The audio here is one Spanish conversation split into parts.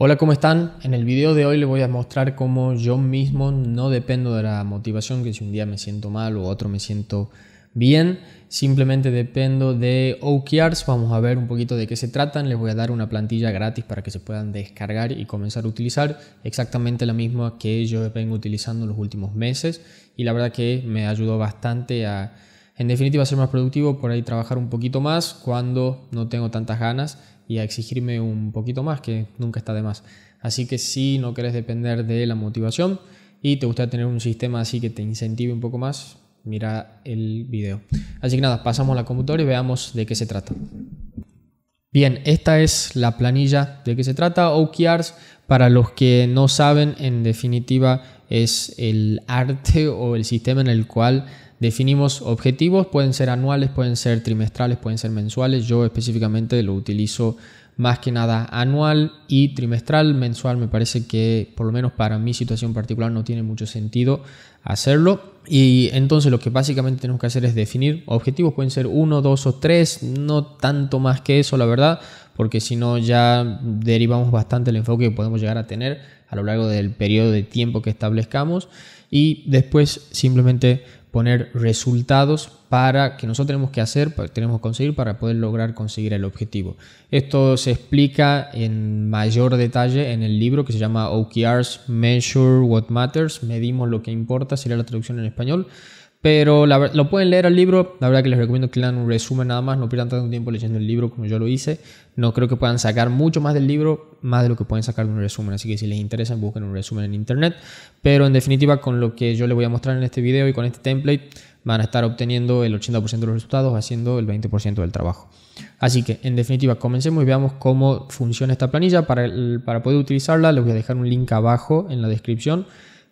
Hola, ¿cómo están? En el video de hoy les voy a mostrar cómo yo mismo no dependo de la motivación, que si un día me siento mal o otro me siento bien, simplemente dependo de OKRs. Vamos a ver un poquito de qué se tratan. Les voy a dar una plantilla gratis para que se puedan descargar y comenzar a utilizar exactamente la misma que yo vengo utilizando los últimos meses y la verdad que me ayudó bastante a en definitiva, ser más productivo, por ahí trabajar un poquito más cuando no tengo tantas ganas y a exigirme un poquito más, que nunca está de más. Así que si no querés depender de la motivación y te gusta tener un sistema así que te incentive un poco más, mira el video. Así que nada, pasamos a la computadora y veamos de qué se trata. Bien, esta es la planilla de qué se trata. OKRs, para los que no saben, en definitiva es el arte o el sistema en el cual Definimos objetivos, pueden ser anuales, pueden ser trimestrales, pueden ser mensuales. Yo específicamente lo utilizo más que nada anual y trimestral. Mensual me parece que por lo menos para mi situación particular no tiene mucho sentido hacerlo. Y entonces lo que básicamente tenemos que hacer es definir objetivos. Pueden ser uno, dos o tres, no tanto más que eso, la verdad, porque si no ya derivamos bastante el enfoque que podemos llegar a tener a lo largo del periodo de tiempo que establezcamos. Y después simplemente poner resultados para que nosotros tenemos que hacer, tenemos que conseguir para poder lograr conseguir el objetivo. Esto se explica en mayor detalle en el libro que se llama OKRs, Measure What Matters, Medimos lo que importa, sería la traducción en español. Pero lo pueden leer al libro. La verdad que les recomiendo que lean un resumen nada más. No pierdan tanto tiempo leyendo el libro como yo lo hice. No creo que puedan sacar mucho más del libro, más de lo que pueden sacar de un resumen. Así que si les interesa, busquen un resumen en internet. Pero en definitiva, con lo que yo les voy a mostrar en este video y con este template, van a estar obteniendo el 80% de los resultados haciendo el 20% del trabajo. Así que, en definitiva, comencemos y veamos cómo funciona esta planilla. Para, para poder utilizarla, les voy a dejar un link abajo en la descripción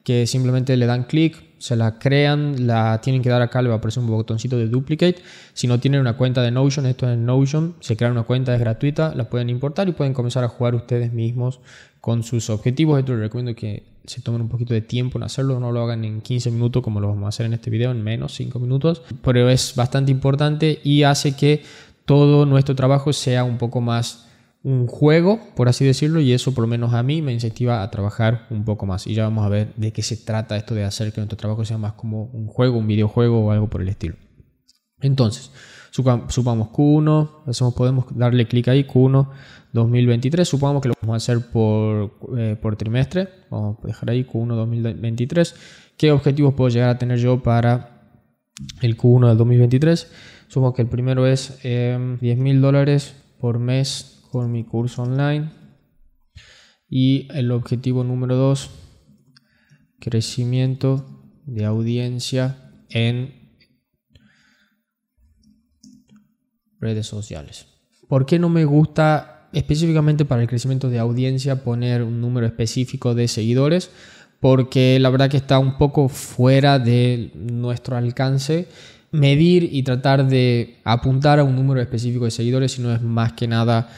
que simplemente le dan clic, se la crean, la tienen que dar acá, le va a aparecer un botoncito de duplicate. Si no tienen una cuenta de Notion, esto es Notion, se crea una cuenta, es gratuita, la pueden importar y pueden comenzar a jugar ustedes mismos con sus objetivos. Esto les recomiendo que se tomen un poquito de tiempo en hacerlo, no lo hagan en 15 minutos como lo vamos a hacer en este video, en menos 5 minutos, pero es bastante importante y hace que todo nuestro trabajo sea un poco más un juego, por así decirlo, y eso por lo menos a mí me incentiva a trabajar un poco más. Y ya vamos a ver de qué se trata esto de hacer que nuestro trabajo sea más como un juego, un videojuego o algo por el estilo. Entonces, supamos Q1, hacemos, podemos darle clic ahí, Q1 2023, Supongamos que lo vamos a hacer por, eh, trimestre, vamos a dejar ahí Q1 2023, qué objetivos puedo llegar a tener yo para el Q1 del 2023, supongo que el primero es eh, 10 mil dólares por mes con mi curso online. Y el objetivo número 2, crecimiento de audiencia en redes sociales. ¿Por qué no me gusta específicamente para el crecimiento de audiencia poner un número específico de seguidores? Porque la verdad que está un poco fuera de nuestro alcance medir y tratar de apuntar a un número específico de seguidores, Si no es más que nada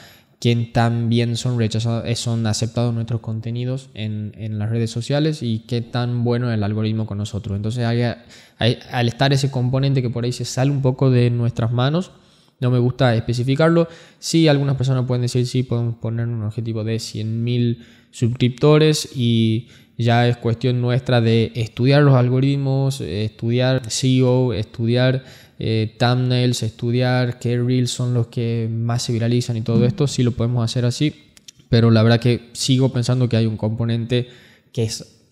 quién tan bien son, rechazados, eh, son aceptados nuestros contenidos en, las redes sociales y qué tan bueno es el algoritmo con nosotros. Entonces, al estar ese componente que por ahí se sale un poco de nuestras manos, no me gusta especificarlo. Sí, algunas personas pueden decir, sí, podemos poner un objetivo de 100.000 suscriptores y ya es cuestión nuestra de estudiar los algoritmos, estudiar SEO, estudiar eh, thumbnails, estudiar qué reels son los que más se viralizan y todo esto. Sí lo podemos hacer así, pero la verdad que sigo pensando que hay un componente que es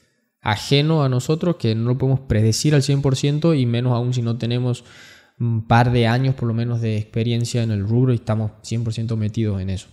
ajeno a nosotros, que no lo podemos predecir al 100% y menos aún si no tenemos un par de años por lo menos de experiencia en el rubro y estamos 100% metidos en eso.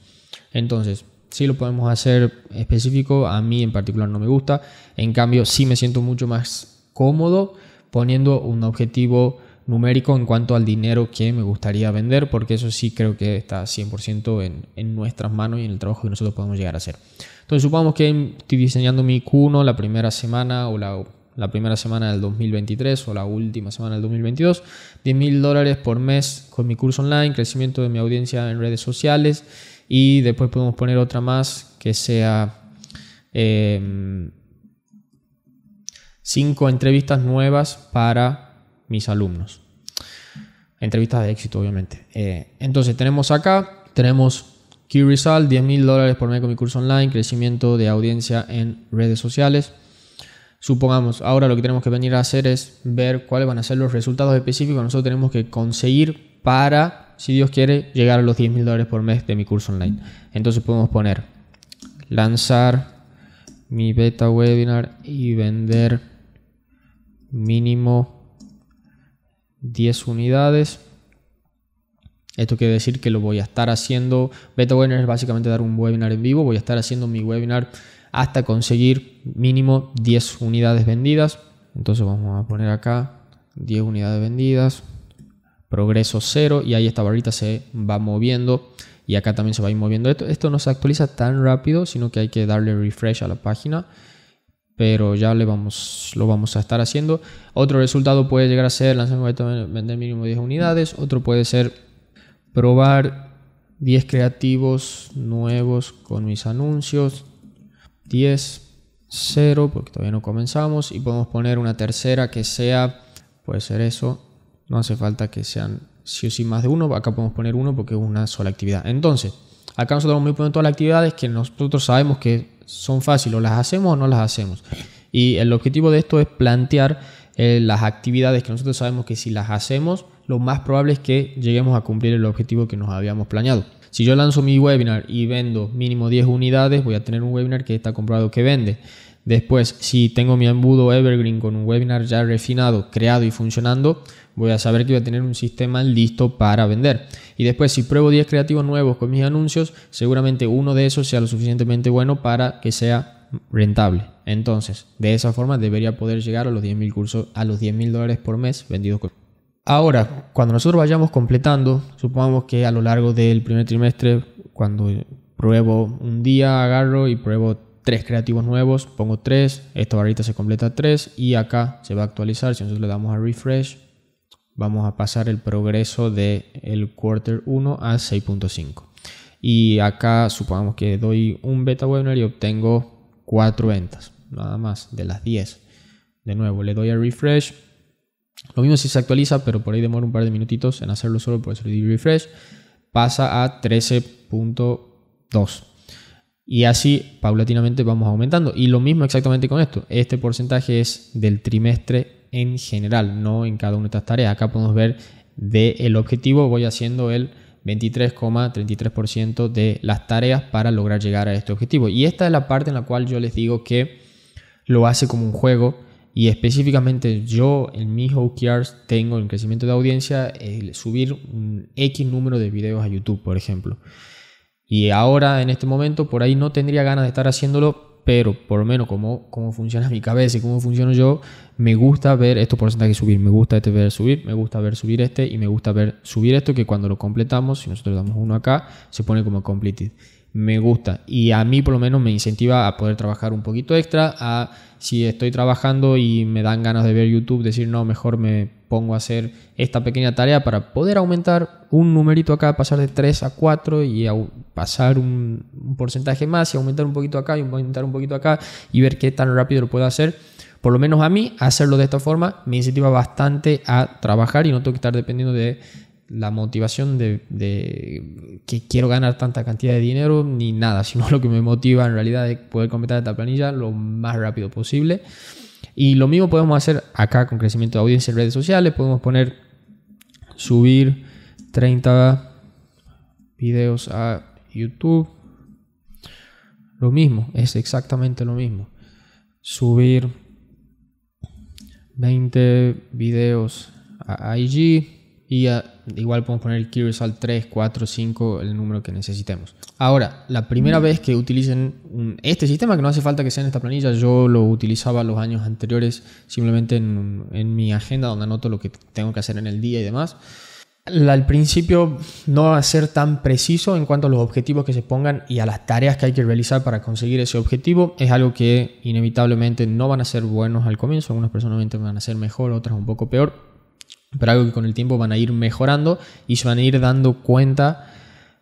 Entonces, sí lo podemos hacer específico, a mí en particular no me gusta, en cambio sí me siento mucho más cómodo poniendo un objetivo numérico en cuanto al dinero que me gustaría vender, porque eso sí creo que está 100% en, en, nuestras manos y en el trabajo que nosotros podemos llegar a hacer. Entonces supongamos que estoy diseñando mi Q1 la primera semana o la, la primera semana del 2023 o la última semana del 2022, 10 mil dólares por mes con mi curso online, crecimiento de mi audiencia en redes sociales y después podemos poner otra más que sea em, Cinco entrevistas nuevas para mis alumnos. Entrevistas de éxito, obviamente. Eh, entonces tenemos acá, tenemos Key Result, 10 mil dólares por mes con mi curso online, crecimiento de audiencia en redes sociales. Supongamos, ahora lo que tenemos que venir a hacer es ver cuáles van a ser los resultados específicos nosotros tenemos que conseguir para si Dios quiere, llegar a los 10 mil dólares por mes de mi curso online. Entonces podemos poner lanzar mi beta webinar y vender mínimo 10 unidades. Esto quiere decir que lo voy a estar haciendo. Beta webinar es básicamente dar un webinar en vivo. Voy a estar haciendo mi webinar hasta conseguir mínimo 10 unidades vendidas. Entonces vamos a poner acá 10 unidades vendidas progreso 0 y ahí esta barrita se va moviendo y acá también se va a ir moviendo. Esto, esto no se actualiza tan rápido, sino que hay que darle refresh a la página, pero ya le vamos, lo vamos a estar haciendo. Otro resultado puede llegar a ser lanzamiento vender mínimo 10 unidades, otro puede ser probar 10 creativos nuevos con mis anuncios, 10, 0 porque todavía no comenzamos y podemos poner una tercera que sea, puede ser eso, no hace falta que sean sí o sí más de uno. Acá podemos poner uno porque es una sola actividad. Entonces, acá nosotros vamos a poner todas las actividades que nosotros sabemos que son fáciles. O las hacemos o no las hacemos. Y el objetivo de esto es plantear eh, las actividades que nosotros sabemos que si las hacemos, lo más probable es que lleguemos a cumplir el objetivo que nos habíamos planeado. Si yo lanzo mi webinar y vendo mínimo 10 unidades, voy a tener un webinar que está comprobado que vende. Después, si tengo mi embudo Evergreen con un webinar ya refinado, creado y funcionando, voy a saber que voy a tener un sistema listo para vender. Y después, si pruebo 10 creativos nuevos con mis anuncios, seguramente uno de esos sea lo suficientemente bueno para que sea rentable. Entonces, de esa forma debería poder llegar a los 10 mil cursos, a los 10 dólares por mes vendidos con. Ahora, cuando nosotros vayamos completando, supongamos que a lo largo del primer trimestre, cuando pruebo un día, agarro y pruebo tres creativos nuevos, pongo tres, esta barrita se completa tres y acá se va a actualizar. Si nosotros le damos a refresh, vamos a pasar el progreso del el quarter 1 a 6.5. Y acá supongamos que doy un beta webinar y obtengo 4 ventas, nada más, de las 10. De nuevo, le doy a refresh. Lo mismo si se actualiza, pero por ahí demora un par de minutitos en hacerlo solo, por eso le doy refresh. Pasa a 13.2. Y así paulatinamente vamos aumentando. Y lo mismo exactamente con esto. Este porcentaje es del trimestre en general, no en cada una de estas tareas. Acá podemos ver del objetivo voy haciendo el 23,33% de las tareas para lograr llegar a este objetivo. Y esta es la parte en la cual yo les digo que lo hace como un juego. Y específicamente yo en mi OKRs tengo el crecimiento de audiencia el subir un X número de videos a YouTube, por ejemplo. Y ahora en este momento por ahí no tendría ganas de estar haciéndolo pero por lo menos como, funciona mi cabeza y cómo funciono yo, me gusta ver estos porcentajes subir, me gusta este ver subir, me gusta ver subir este y me gusta ver subir esto que cuando lo completamos, si nosotros damos uno acá, se pone como completed me gusta y a mí por lo menos me incentiva a poder trabajar un poquito extra, a si estoy trabajando y me dan ganas de ver YouTube, decir no, mejor me pongo a hacer esta pequeña tarea para poder aumentar un numerito acá, pasar de 3 a 4 y pasar un, un porcentaje más y aumentar un poquito acá y aumentar un poquito acá y ver qué tan rápido lo puedo hacer por lo menos a mí, hacerlo de esta forma me incentiva bastante a trabajar y no tengo que estar dependiendo de la motivación de, que quiero ganar tanta cantidad de dinero ni nada, sino lo que me motiva en realidad es poder completar esta planilla lo más rápido posible. Y lo mismo podemos hacer acá con crecimiento de audiencia en redes sociales. Podemos poner subir 30 videos a YouTube. Lo mismo, es exactamente lo mismo. Subir 20 videos a IG y igual podemos poner el Result 3, 4, 5, el número que necesitemos. Ahora, la primera vez que utilicen este sistema, que no hace falta que sea en esta planilla, yo lo utilizaba los años anteriores simplemente en, en mi agenda donde anoto lo que tengo que hacer en el día y demás. Al principio no va a ser tan preciso en cuanto a los objetivos que se pongan y a las tareas que hay que realizar para conseguir ese objetivo. Es algo que inevitablemente no van a ser buenos al comienzo. Algunas personalmente van a ser mejor, otras un poco peor pero algo que con el tiempo van a ir mejorando y se van a ir dando cuenta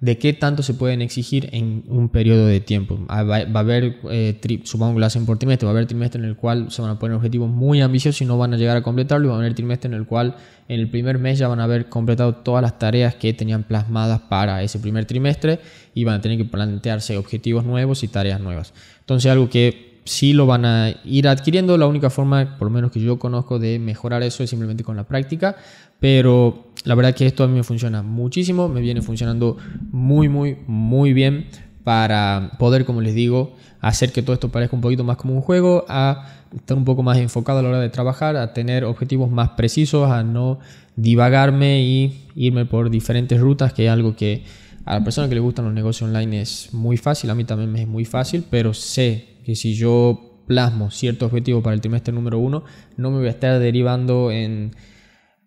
de qué tanto se pueden exigir en un periodo de tiempo. Ah, va, a haber, eh, supongo que lo hacen por trimestre, va a haber trimestre en el cual se van a poner objetivos muy ambiciosos y no van a llegar a completarlo, y va a haber trimestre en el cual en el primer mes ya van a haber completado todas las tareas que tenían plasmadas para ese primer trimestre y van a tener que plantearse objetivos nuevos y tareas nuevas. Entonces algo que sí lo van a ir adquiriendo. La única forma, por lo menos que yo conozco, de mejorar eso es simplemente con la práctica. Pero la verdad que esto a mí me funciona muchísimo, me viene funcionando muy, muy, muy bien para poder, como les digo, hacer que todo esto parezca un poquito más como un juego, a estar un poco más enfocado a la hora de trabajar, a tener objetivos más precisos, a no divagarme y irme por diferentes rutas, que es algo que a la persona que le gustan los negocios online es muy fácil, a mí también me es muy fácil, pero sé que si yo plasmo cierto objetivo para el trimestre número uno, no me voy a estar derivando en...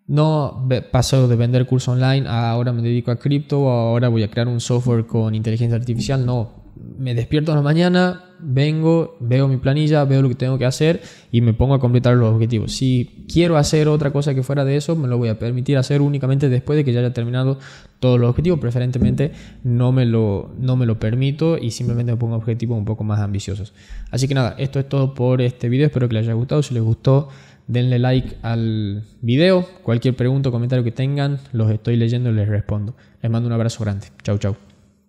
No paso de vender curso online ah, ahora me dedico a cripto ahora voy a crear un software con inteligencia artificial, no me despierto en la mañana, vengo, veo mi planilla, veo lo que tengo que hacer y me pongo a completar los objetivos. Si quiero hacer otra cosa que fuera de eso, me lo voy a permitir hacer únicamente después de que ya haya terminado todos los objetivos. Preferentemente no me lo, no me lo permito y simplemente me pongo objetivos un poco más ambiciosos. Así que nada, esto es todo por este video. Espero que les haya gustado. Si les gustó, denle like al video. Cualquier pregunta o comentario que tengan, los estoy leyendo y les respondo. Les mando un abrazo grande. Chau, chau.